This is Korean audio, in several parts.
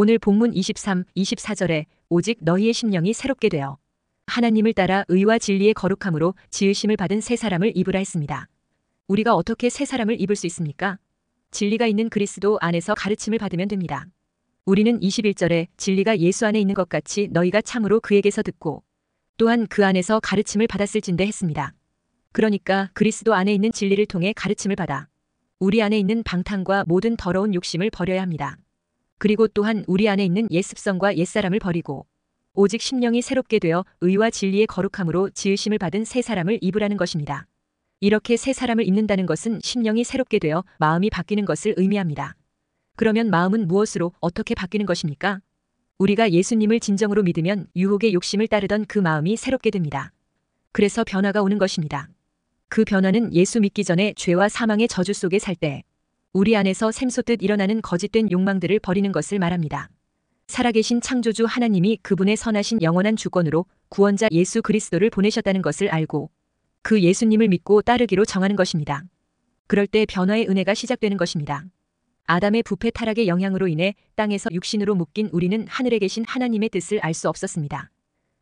오늘 본문 23, 24절에 오직 너희의 심령이 새롭게 되어 하나님을 따라 의와 진리의 거룩함으로 지으심을 받은 새 사람을 입으라 했습니다. 우리가 어떻게 새 사람을 입을 수 있습니까? 진리가 있는 그리스도 안에서 가르침을 받으면 됩니다. 우리는 21절에 진리가 예수 안에 있는 것 같이 너희가 참으로 그에게서 듣고 또한 그 안에서 가르침을 받았을진데 했습니다. 그러니까 그리스도 안에 있는 진리를 통해 가르침을 받아 우리 안에 있는 방탕과 모든 더러운 욕심을 버려야 합니다. 그리고 또한 우리 안에 있는 옛습성과 옛사람을 버리고 오직 심령이 새롭게 되어 의와 진리의 거룩함으로 지으심을 받은 새 사람을 입으라는 것입니다. 이렇게 새 사람을 입는다는 것은 심령이 새롭게 되어 마음이 바뀌는 것을 의미합니다. 그러면 마음은 무엇으로 어떻게 바뀌는 것입니까? 우리가 예수님을 진정으로 믿으면 유혹의 욕심을 따르던 그 마음이 새롭게 됩니다. 그래서 변화가 오는 것입니다. 그 변화는 예수 믿기 전에 죄와 사망의 저주 속에 살때 우리 안에서 샘솟듯 일어나는 거짓된 욕망들을 버리는 것을 말합니다. 살아계신 창조주 하나님이 그분의 선하신 영원한 주권으로 구원자 예수 그리스도를 보내셨다는 것을 알고 그 예수님을 믿고 따르기로 정하는 것입니다. 그럴 때 변화의 은혜가 시작되는 것입니다. 아담의 부패 타락의 영향으로 인해 땅에서 육신으로 묶인 우리는 하늘에 계신 하나님의 뜻을 알 수 없었습니다.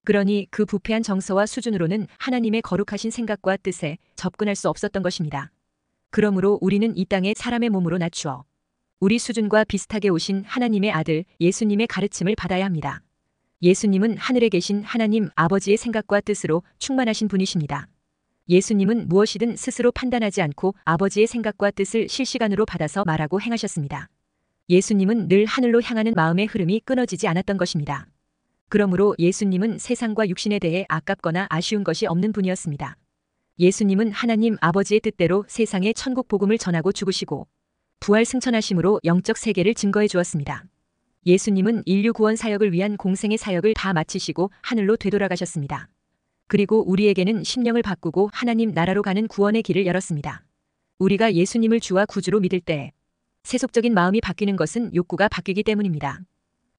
그러니 그 부패한 정서와 수준으로는 하나님의 거룩하신 생각과 뜻에 접근할 수 없었던 것입니다. 그러므로 우리는 이 땅에 사람의 몸으로 낮추어 우리 수준과 비슷하게 오신 하나님의 아들 예수님의 가르침을 받아야 합니다. 예수님은 하늘에 계신 하나님 아버지의 생각과 뜻으로 충만하신 분이십니다. 예수님은 무엇이든 스스로 판단하지 않고 아버지의 생각과 뜻을 실시간으로 받아서 말하고 행하셨습니다. 예수님은 늘 하늘로 향하는 마음의 흐름이 끊어지지 않았던 것입니다. 그러므로 예수님은 세상과 육신에 대해 아깝거나 아쉬운 것이 없는 분이었습니다. 예수님은 하나님 아버지의 뜻대로 세상에 천국 복음을 전하고 죽으시고 부활 승천하심으로 영적 세계를 증거해 주었습니다. 예수님은 인류 구원 사역을 위한 공생의 사역을 다 마치시고 하늘로 되돌아가셨습니다. 그리고 우리에게는 심령을 바꾸고 하나님 나라로 가는 구원의 길을 열었습니다. 우리가 예수님을 주와 구주로 믿을 때 세속적인 마음이 바뀌는 것은 욕구가 바뀌기 때문입니다.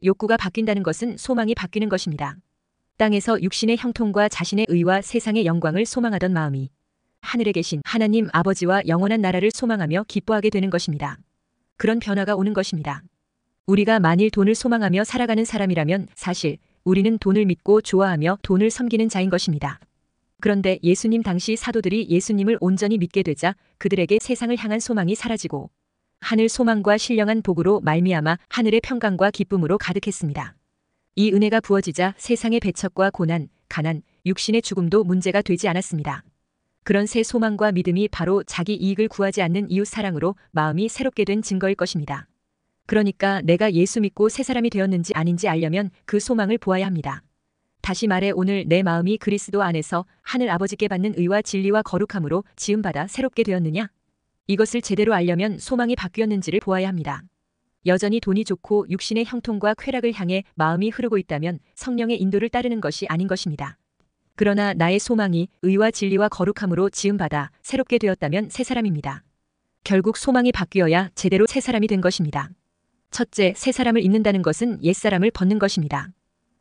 욕구가 바뀐다는 것은 소망이 바뀌는 것입니다. 땅에서 육신의 형통과 자신의 의와 세상의 영광을 소망하던 마음이 하늘에 계신 하나님 아버지와 영원한 나라를 소망하며 기뻐하게 되는 것입니다. 그런 변화가 오는 것입니다. 우리가 만일 돈을 소망하며 살아가는 사람이라면 사실 우리는 돈을 믿고 좋아하며 돈을 섬기는 자인 것입니다. 그런데 예수님 당시 사도들이 예수님을 온전히 믿게 되자 그들에게 세상을 향한 소망이 사라지고 하늘 소망과 신령한 복으로 말미암아 하늘의 평강과 기쁨으로 가득했습니다. 이 은혜가 부어지자 세상의 배척과 고난, 가난, 육신의 죽음도 문제가 되지 않았습니다. 그런 새 소망과 믿음이 바로 자기 이익을 구하지 않는 이웃 사랑으로 마음이 새롭게 된 증거일 것입니다. 그러니까 내가 예수 믿고 새 사람이 되었는지 아닌지 알려면 그 소망을 보아야 합니다. 다시 말해 오늘 내 마음이 그리스도 안에서 하늘 아버지께 받는 의와 진리와 거룩함으로 지음받아 새롭게 되었느냐? 이것을 제대로 알려면 소망이 바뀌었는지를 보아야 합니다. 여전히 돈이 좋고 육신의 형통과 쾌락을 향해 마음이 흐르고 있다면 성령의 인도를 따르는 것이 아닌 것입니다. 그러나 나의 소망이 의와 진리와 거룩함으로 지음받아 새롭게 되었다면 새 사람입니다. 결국 소망이 바뀌어야 제대로 새 사람이 된 것입니다. 첫째, 새 사람을 잊는다는 것은 옛사람을 벗는 것입니다.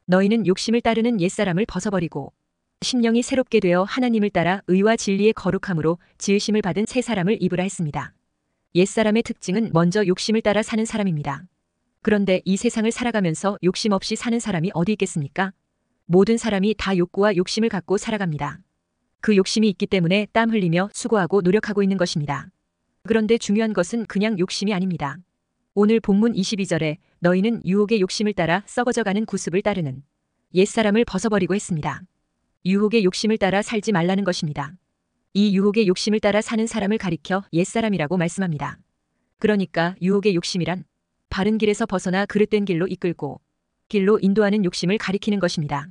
너희는 욕심을 따르는 옛사람을 벗어버리고 심령이 새롭게 되어 하나님을 따라 의와 진리의 거룩함으로 지으심을 받은 새 사람을 입으라 했습니다. 옛사람의 특징은 먼저 욕심을 따라 사는 사람입니다. 그런데 이 세상을 살아가면서 욕심 없이 사는 사람이 어디 있겠습니까? 모든 사람이 다 욕구와 욕심을 갖고 살아갑니다. 그 욕심이 있기 때문에 땀 흘리며 수고하고 노력하고 있는 것입니다. 그런데 중요한 것은 그냥 욕심이 아닙니다. 오늘 본문 22절에 너희는 유혹의 욕심을 따라 썩어져가는 구습을 따르는 옛사람을 벗어버리고 했습니다. 유혹의 욕심을 따라 살지 말라는 것입니다. 이 유혹의 욕심을 따라 사는 사람을 가리켜 옛사람이라고 말씀합니다. 그러니까 유혹의 욕심이란 바른 길에서 벗어나 그릇된 길로 이끌고 길로 인도하는 욕심을 가리키는 것입니다.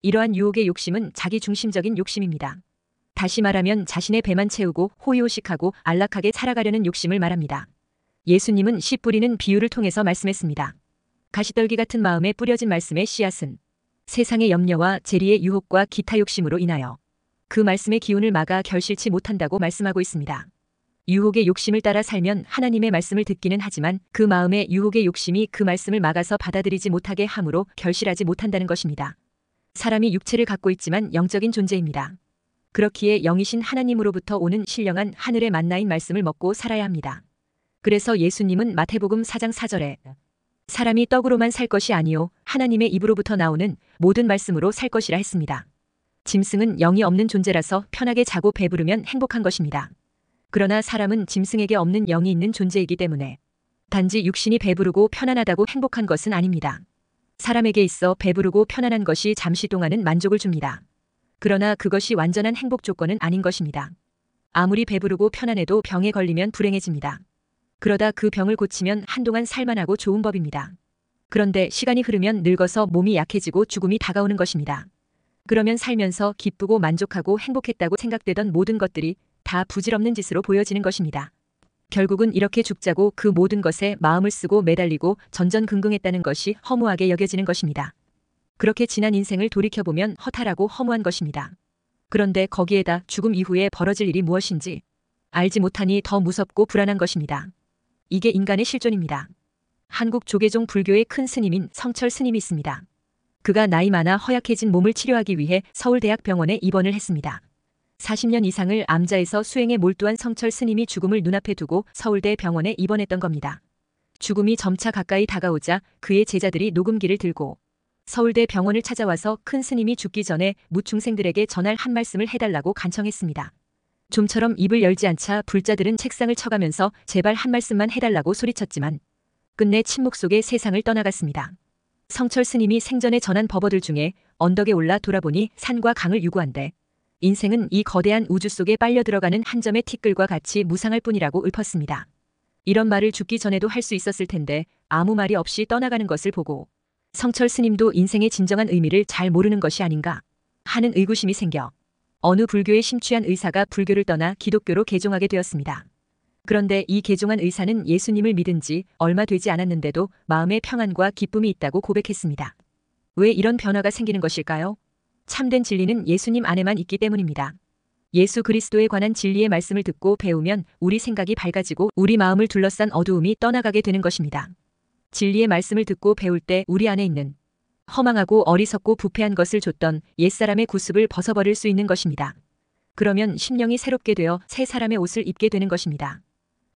이러한 유혹의 욕심은 자기 중심적인 욕심입니다. 다시 말하면 자신의 배만 채우고 호의호식하고 안락하게 살아가려는 욕심을 말합니다. 예수님은 씨 뿌리는 비유를 통해서 말씀했습니다. 가시떨기 같은 마음에 뿌려진 말씀의 씨앗은 세상의 염려와 재리의 유혹과 기타 욕심으로 인하여 그 말씀의 기운을 막아 결실치 못한다고 말씀하고 있습니다. 유혹의 욕심을 따라 살면 하나님의 말씀을 듣기는 하지만 그 마음의 유혹의 욕심이 그 말씀을 막아서 받아들이지 못하게 함으로 결실하지 못한다는 것입니다. 사람이 육체를 갖고 있지만 영적인 존재입니다. 그렇기에 영이신 하나님으로부터 오는 신령한 하늘의 만나인 말씀을 먹고 살아야 합니다. 그래서 예수님은 마태복음 4장 4절에 사람이 떡으로만 살 것이 아니요 하나님의 입으로부터 나오는 모든 말씀으로 살 것이라 했습니다. 짐승은 영이 없는 존재라서 편하게 자고 배부르면 행복한 것입니다. 그러나 사람은 짐승에게 없는 영이 있는 존재이기 때문에 단지 육신이 배부르고 편안하다고 행복한 것은 아닙니다. 사람에게 있어 배부르고 편안한 것이 잠시 동안은 만족을 줍니다. 그러나 그것이 완전한 행복 조건은 아닌 것입니다. 아무리 배부르고 편안해도 병에 걸리면 불행해집니다. 그러다 그 병을 고치면 한동안 살만하고 좋은 법입니다. 그런데 시간이 흐르면 늙어서 몸이 약해지고 죽음이 다가오는 것입니다. 그러면 살면서 기쁘고 만족하고 행복했다고 생각되던 모든 것들이 다 부질없는 짓으로 보여지는 것입니다. 결국은 이렇게 죽자고 그 모든 것에 마음을 쓰고 매달리고 전전긍긍했다는 것이 허무하게 여겨지는 것입니다. 그렇게 지난 인생을 돌이켜보면 허탈하고 허무한 것입니다. 그런데 거기에다 죽음 이후에 벌어질 일이 무엇인지 알지 못하니 더 무섭고 불안한 것입니다. 이게 인간의 실존입니다. 한국 조계종 불교의 큰 스님인 성철 스님이 있습니다. 그가 나이 많아 허약해진 몸을 치료하기 위해 서울대학병원에 입원을 했습니다. 40년 이상을 암자에서 수행에 몰두한 성철 스님이 죽음을 눈앞에 두고 서울대 병원에 입원했던 겁니다. 죽음이 점차 가까이 다가오자 그의 제자들이 녹음기를 들고 서울대 병원을 찾아와서 큰 스님이 죽기 전에 무충생들에게 전할 한 말씀을 해달라고 간청했습니다. 좀처럼 입을 열지 않자 불자들은 책상을 쳐가면서 제발 한 말씀만 해달라고 소리쳤지만 끝내 침묵 속에 세상을 떠나갔습니다. 성철 스님이 생전에 전한 법어들 중에 언덕에 올라 돌아보니 산과 강을 유구한데 인생은 이 거대한 우주 속에 빨려 들어가는 한 점의 티끌과 같이 무상할 뿐이라고 읊었습니다. 이런 말을 죽기 전에도 할 수 있었을 텐데 아무 말이 없이 떠나가는 것을 보고 성철 스님도 인생의 진정한 의미를 잘 모르는 것이 아닌가 하는 의구심이 생겨 어느 불교에 심취한 의사가 불교를 떠나 기독교로 개종하게 되었습니다. 그런데 이 개종한 의사는 예수님을 믿은 지 얼마 되지 않았는데도 마음의 평안과 기쁨이 있다고 고백했습니다. 왜 이런 변화가 생기는 것일까요? 참된 진리는 예수님 안에만 있기 때문입니다. 예수 그리스도에 관한 진리의 말씀을 듣고 배우면 우리 생각이 밝아지고 우리 마음을 둘러싼 어두움이 떠나가게 되는 것입니다. 진리의 말씀을 듣고 배울 때 우리 안에 있는 허망하고 어리석고 부패한 것을 줬던 옛사람의 구습을 벗어버릴 수 있는 것입니다. 그러면 심령이 새롭게 되어 새 사람의 옷을 입게 되는 것입니다.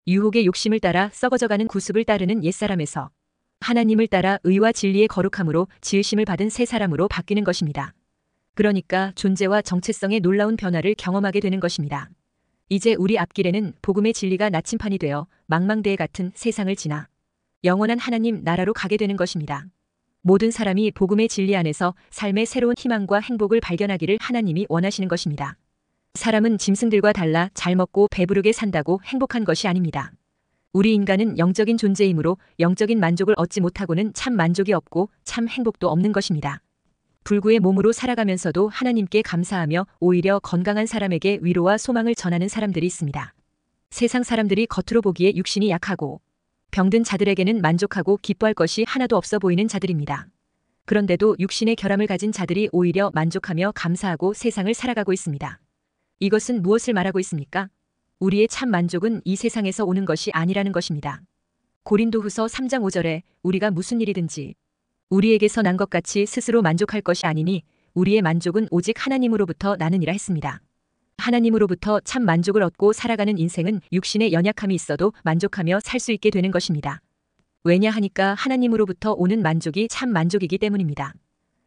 유혹의 욕심을 따라 썩어져가는 구습을 따르는 옛사람에서 하나님을 따라 의와 진리의 거룩함으로 지으심을 받은 새 사람으로 바뀌는 것입니다. 그러니까 존재와 정체성의 놀라운 변화를 경험하게 되는 것입니다. 이제 우리 앞길에는 복음의 진리가 나침판이 되어 망망대해 같은 세상을 지나 영원한 하나님 나라로 가게 되는 것입니다. 모든 사람이 복음의 진리 안에서 삶의 새로운 희망과 행복을 발견하기를 하나님이 원하시는 것입니다. 사람은 짐승들과 달라 잘 먹고 배부르게 산다고 행복한 것이 아닙니다. 우리 인간은 영적인 존재이므로 영적인 만족을 얻지 못하고는 참 만족이 없고 참 행복도 없는 것입니다. 불구의 몸으로 살아가면서도 하나님께 감사하며 오히려 건강한 사람에게 위로와 소망을 전하는 사람들이 있습니다. 세상 사람들이 겉으로 보기에 육신이 약하고 병든 자들에게는 만족하고 기뻐할 것이 하나도 없어 보이는 자들입니다. 그런데도 육신의 결함을 가진 자들이 오히려 만족하며 감사하고 세상을 살아가고 있습니다. 이것은 무엇을 말하고 있습니까? 우리의 참 만족은 이 세상에서 오는 것이 아니라는 것입니다. 고린도후서 3장 5절에 우리가 무슨 일이든지 우리에게서 난 것 같이 스스로 만족할 것이 아니니 우리의 만족은 오직 하나님으로부터 나는이라 했습니다. 하나님으로부터 참 만족을 얻고 살아가는 인생은 육신의 연약함이 있어도 만족하며 살 수 있게 되는 것입니다. 왜냐 하니까 하나님으로부터 오는 만족이 참 만족이기 때문입니다.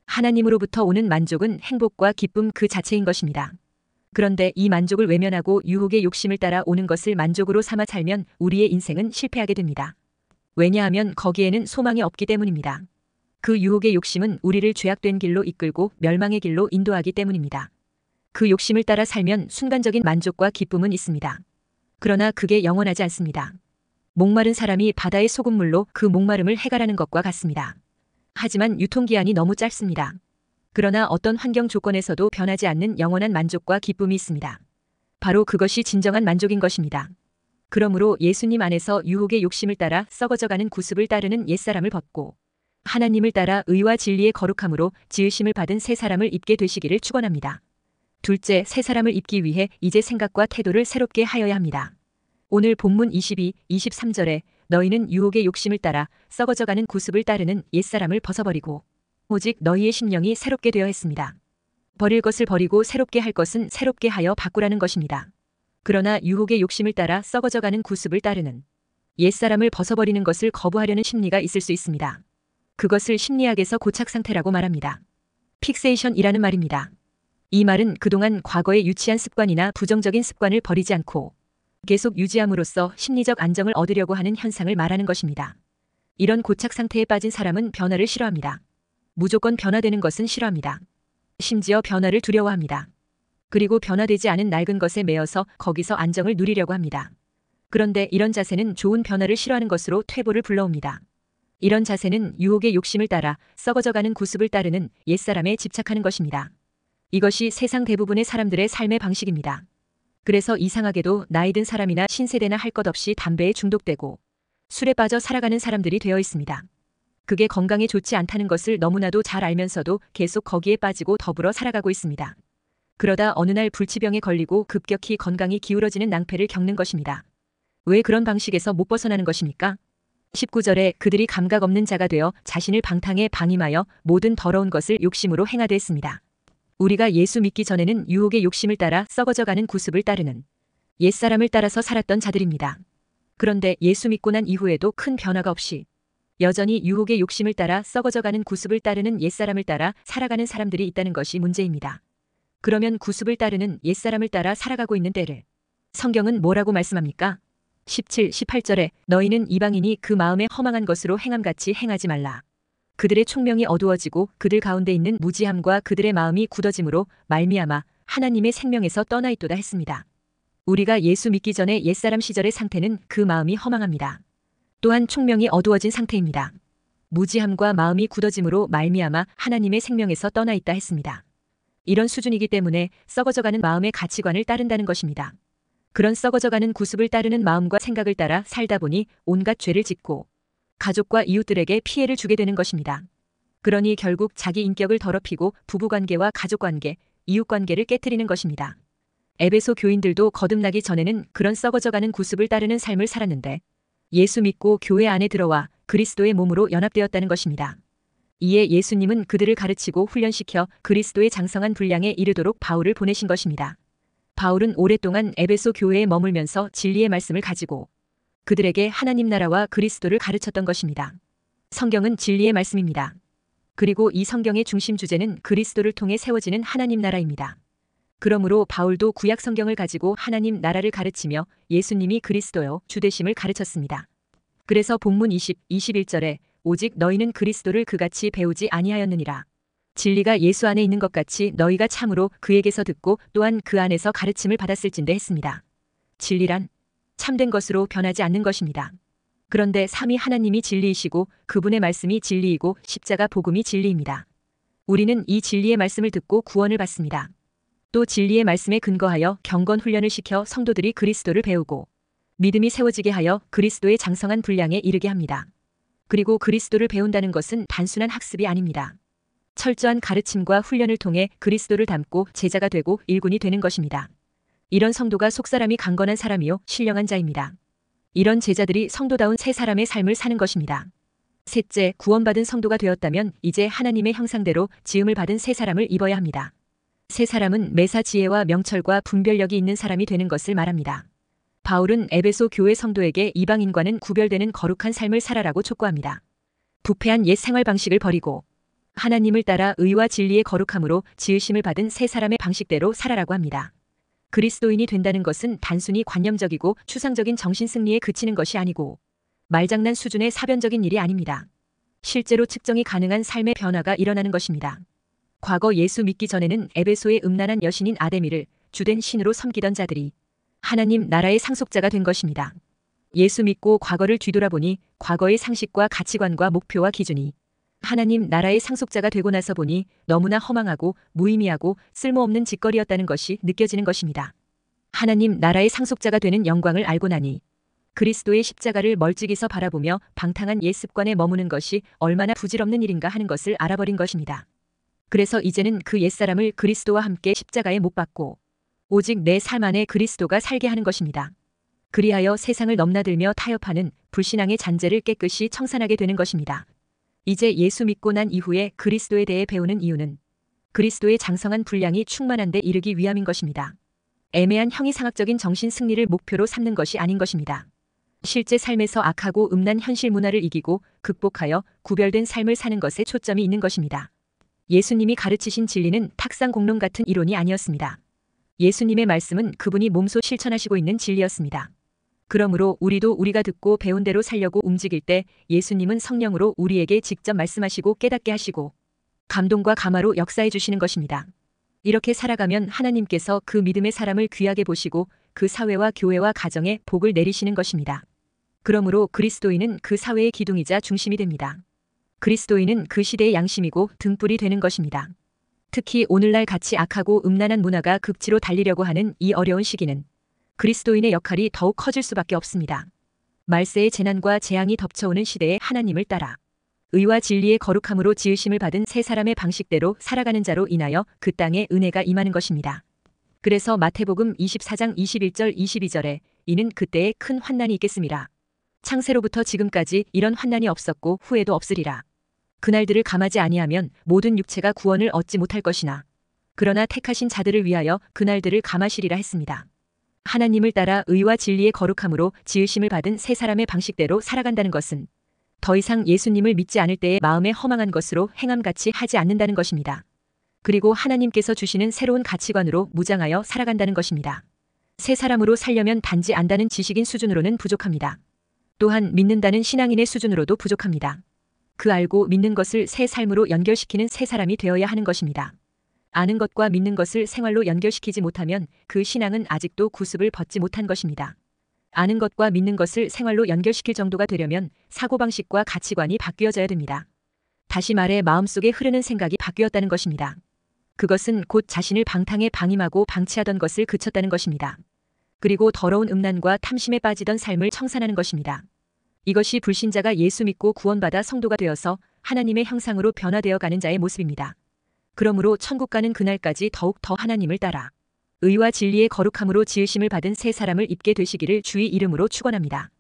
하나님으로부터 오는 만족은 행복과 기쁨 그 자체인 것입니다. 그런데 이 만족을 외면하고 유혹의 욕심을 따라 오는 것을 만족으로 삼아 살면 우리의 인생은 실패하게 됩니다. 왜냐하면 거기에는 소망이 없기 때문입니다. 그 유혹의 욕심은 우리를 죄악된 길로 이끌고 멸망의 길로 인도하기 때문입니다. 그 욕심을 따라 살면 순간적인 만족과 기쁨은 있습니다. 그러나 그게 영원하지 않습니다. 목마른 사람이 바다의 소금물로 그 목마름을 해결하는 것과 같습니다. 하지만 유통기한이 너무 짧습니다. 그러나 어떤 환경 조건에서도 변하지 않는 영원한 만족과 기쁨이 있습니다. 바로 그것이 진정한 만족인 것입니다. 그러므로 예수님 안에서 유혹의 욕심을 따라 썩어져가는 구습을 따르는 옛사람을 벗고 하나님을 따라 의와 진리의 거룩함으로 지으심을 받은 새 사람을 입게 되시기를 축원합니다. 둘째, 새 사람을 입기 위해 이제 생각과 태도를 새롭게 하여야 합니다. 오늘 본문 22, 23절에 너희는 유혹의 욕심을 따라 썩어져가는 구습을 따르는 옛사람을 벗어버리고 오직 너희의 심령이 새롭게 되어 했습니다. 버릴 것을 버리고 새롭게 할 것은 새롭게 하여 바꾸라는 것입니다. 그러나 유혹의 욕심을 따라 썩어져가는 구습을 따르는 옛사람을 벗어버리는 것을 거부하려는 심리가 있을 수 있습니다. 그것을 심리학에서 고착상태라고 말합니다. 픽세이션이라는 말입니다. 이 말은 그동안 과거의 유치한 습관이나 부정적인 습관을 버리지 않고 계속 유지함으로써 심리적 안정을 얻으려고 하는 현상을 말하는 것입니다. 이런 고착 상태에 빠진 사람은 변화를 싫어합니다. 무조건 변화되는 것은 싫어합니다. 심지어 변화를 두려워합니다. 그리고 변화되지 않은 낡은 것에 매여서 거기서 안정을 누리려고 합니다. 그런데 이런 자세는 좋은 변화를 싫어하는 것으로 퇴보를 불러옵니다. 이런 자세는 유혹의 욕심을 따라 썩어져가는 구습을 따르는 옛사람에 집착하는 것입니다. 이것이 세상 대부분의 사람들의 삶의 방식입니다. 그래서 이상하게도 나이 든 사람이나 신세대나 할 것 없이 담배에 중독되고 술에 빠져 살아가는 사람들이 되어 있습니다. 그게 건강에 좋지 않다는 것을 너무나도 잘 알면서도 계속 거기에 빠지고 더불어 살아가고 있습니다. 그러다 어느 날 불치병에 걸리고 급격히 건강이 기울어지는 낭패를 겪는 것입니다. 왜 그런 방식에서 못 벗어나는 것입니까? 19절에 그들이 감각 없는 자가 되어 자신을 방탕에 방임하여 모든 더러운 것을 욕심으로 행하되 했습니다. 우리가 예수 믿기 전에는 유혹의 욕심을 따라 썩어져가는 구습을 따르는 옛사람을 따라서 살았던 자들입니다. 그런데 예수 믿고 난 이후에도 큰 변화가 없이 여전히 유혹의 욕심을 따라 썩어져가는 구습을 따르는 옛사람을 따라 살아가는 사람들이 있다는 것이 문제입니다. 그러면 구습을 따르는 옛사람을 따라 살아가고 있는 때를 성경은 뭐라고 말씀합니까? 17, 18절에 너희는 이방인이 그 마음에 허망한 것으로 행함같이 행하지 말라. 그들의 총명이 어두워지고 그들 가운데 있는 무지함과 그들의 마음이 굳어짐으로 말미암아 하나님의 생명에서 떠나 있도다 했습니다. 우리가 예수 믿기 전에 옛사람 시절의 상태는 그 마음이 허망합니다. 또한 총명이 어두워진 상태입니다. 무지함과 마음이 굳어짐으로 말미암아 하나님의 생명에서 떠나 있다 했습니다. 이런 수준이기 때문에 썩어져가는 마음의 가치관을 따른다는 것입니다. 그런 썩어져가는 구습을 따르는 마음과 생각을 따라 살다 보니 온갖 죄를 짓고 가족과 이웃들에게 피해를 주게 되는 것입니다. 그러니 결국 자기 인격을 더럽히고 부부관계와 가족관계, 이웃관계를 깨뜨리는 것입니다. 에베소 교인들도 거듭나기 전에는 그런 썩어져가는 구습을 따르는 삶을 살았는데 예수 믿고 교회 안에 들어와 그리스도의 몸으로 연합되었다는 것입니다. 이에 예수님은 그들을 가르치고 훈련시켜 그리스도의 장성한 분량에 이르도록 바울을 보내신 것입니다. 바울은 오랫동안 에베소 교회에 머물면서 진리의 말씀을 가지고 그들에게 하나님 나라와 그리스도를 가르쳤던 것입니다. 성경은 진리의 말씀입니다. 그리고 이 성경의 중심 주제는 그리스도를 통해 세워지는 하나님 나라입니다. 그러므로 바울도 구약 성경을 가지고 하나님 나라를 가르치며 예수님이 그리스도요 주되심을 가르쳤습니다. 그래서 본문 20, 21절에 오직 너희는 그리스도를 그같이 배우지 아니하였느니라. 진리가 예수 안에 있는 것 같이 너희가 참으로 그에게서 듣고 또한 그 안에서 가르침을 받았을진데 했습니다. 진리란 참된 것으로 변하지 않는 것입니다. 그런데 삼위 하나님이 진리이시고 그분의 말씀이 진리이고 십자가 복음이 진리입니다. 우리는 이 진리의 말씀을 듣고 구원을 받습니다. 또 진리의 말씀에 근거하여 경건 훈련을 시켜 성도들이 그리스도를 배우고 믿음이 세워지게 하여 그리스도의 장성한 분량에 이르게 합니다. 그리고 그리스도를 배운다는 것은 단순한 학습이 아닙니다. 철저한 가르침과 훈련을 통해 그리스도를 닮고 제자가 되고 일군이 되는 것입니다. 이런 성도가 속사람이 강건한 사람이요 신령한 자입니다. 이런 제자들이 성도다운 새 사람의 삶을 사는 것입니다. 셋째, 구원받은 성도가 되었다면 이제 하나님의 형상대로 지음을 받은 새 사람을 입어야 합니다. 세 사람은 매사 지혜와 명철과 분별력이 있는 사람이 되는 것을 말합니다. 바울은 에베소 교회 성도에게 이방인과는 구별되는 거룩한 삶을 살아라고 촉구합니다. 부패한 옛 생활 방식을 버리고 하나님을 따라 의와 진리의 거룩함으로 지으심을 받은 세 사람의 방식대로 살아라고 합니다. 그리스도인이 된다는 것은 단순히 관념적이고 추상적인 정신 승리에 그치는 것이 아니고 말장난 수준의 사변적인 일이 아닙니다. 실제로 측정이 가능한 삶의 변화가 일어나는 것입니다. 과거 예수 믿기 전에는 에베소의 음란한 여신인 아데미를 주된 신으로 섬기던 자들이 하나님 나라의 상속자가 된 것입니다. 예수 믿고 과거를 뒤돌아보니 과거의 상식과 가치관과 목표와 기준이 하나님 나라의 상속자가 되고 나서 보니 너무나 허망하고 무의미하고 쓸모없는 짓거리였다는 것이 느껴지는 것입니다. 하나님 나라의 상속자가 되는 영광을 알고 나니 그리스도의 십자가를 멀찍이서 바라보며 방탕한 옛습관에 머무는 것이 얼마나 부질없는 일인가 하는 것을 알아버린 것입니다. 그래서 이제는 그 옛사람을 그리스도와 함께 십자가에 못 박고 오직 내 삶 안에 그리스도가 살게 하는 것입니다. 그리하여 세상을 넘나들며 타협하는 불신앙의 잔재를 깨끗이 청산하게 되는 것입니다. 이제 예수 믿고 난 이후에 그리스도에 대해 배우는 이유는 그리스도의 장성한 분량이 충만한 데 이르기 위함인 것입니다. 애매한 형이상학적인 정신 승리를 목표로 삼는 것이 아닌 것입니다. 실제 삶에서 악하고 음란 현실 문화를 이기고 극복하여 구별된 삶을 사는 것에 초점이 있는 것입니다. 예수님이 가르치신 진리는 탁상공론 같은 이론이 아니었습니다. 예수님의 말씀은 그분이 몸소 실천하시고 있는 진리였습니다. 그러므로 우리도 우리가 듣고 배운 대로 살려고 움직일 때 예수님은 성령으로 우리에게 직접 말씀하시고 깨닫게 하시고 감동과 감화로 역사해 주시는 것입니다. 이렇게 살아가면 하나님께서 그 믿음의 사람을 귀하게 보시고 그 사회와 교회와 가정에 복을 내리시는 것입니다. 그러므로 그리스도인은 그 사회의 기둥이자 중심이 됩니다. 그리스도인은 그 시대의 양심이고 등불이 되는 것입니다. 특히 오늘날 같이 악하고 음란한 문화가 극치로 달리려고 하는 이 어려운 시기는 그리스도인의 역할이 더욱 커질 수밖에 없습니다. 말세의 재난과 재앙이 덮쳐오는 시대에 하나님을 따라 의와 진리의 거룩함으로 지으심을 받은 세 사람의 방식대로 살아가는 자로 인하여 그 땅에 은혜가 임하는 것입니다. 그래서 마태복음 24장 21절 22절에 이는 그때에 큰 환난이 있겠습니다. 창세로부터 지금까지 이런 환난이 없었고 후에도 없으리라. 그날들을 감하지 아니하면 모든 육체가 구원을 얻지 못할 것이나 그러나 택하신 자들을 위하여 그날들을 감하시리라 했습니다. 하나님을 따라 의와 진리의 거룩함으로 지으심을 받은 세 사람의 방식대로 살아간다는 것은 더 이상 예수님을 믿지 않을 때의 마음에 허망한 것으로 행함같이 하지 않는다는 것입니다. 그리고 하나님께서 주시는 새로운 가치관으로 무장하여 살아간다는 것입니다. 새 사람으로 살려면 단지 안다는 지식인 수준으로는 부족합니다. 또한 믿는다는 신앙인의 수준으로도 부족합니다. 그 알고 믿는 것을 새 삶으로 연결시키는 새 사람이 되어야 하는 것입니다. 아는 것과 믿는 것을 생활로 연결시키지 못하면 그 신앙은 아직도 구습을 벗지 못한 것입니다. 아는 것과 믿는 것을 생활로 연결시킬 정도가 되려면 사고방식과 가치관이 바뀌어져야 됩니다. 다시 말해 마음속에 흐르는 생각이 바뀌었다는 것입니다. 그것은 곧 자신을 방탕에 방임하고 방치하던 것을 그쳤다는 것입니다. 그리고 더러운 음란과 탐심에 빠지던 삶을 청산하는 것입니다. 이것이 불신자가 예수 믿고 구원받아 성도가 되어서 하나님의 형상으로 변화되어 가는 자의 모습입니다. 그러므로 천국 가는 그날까지 더욱 더 하나님을 따라 의와 진리의 거룩함으로 지으심을 받은 세 사람을 입게 되시기를 주의 이름으로 축원합니다.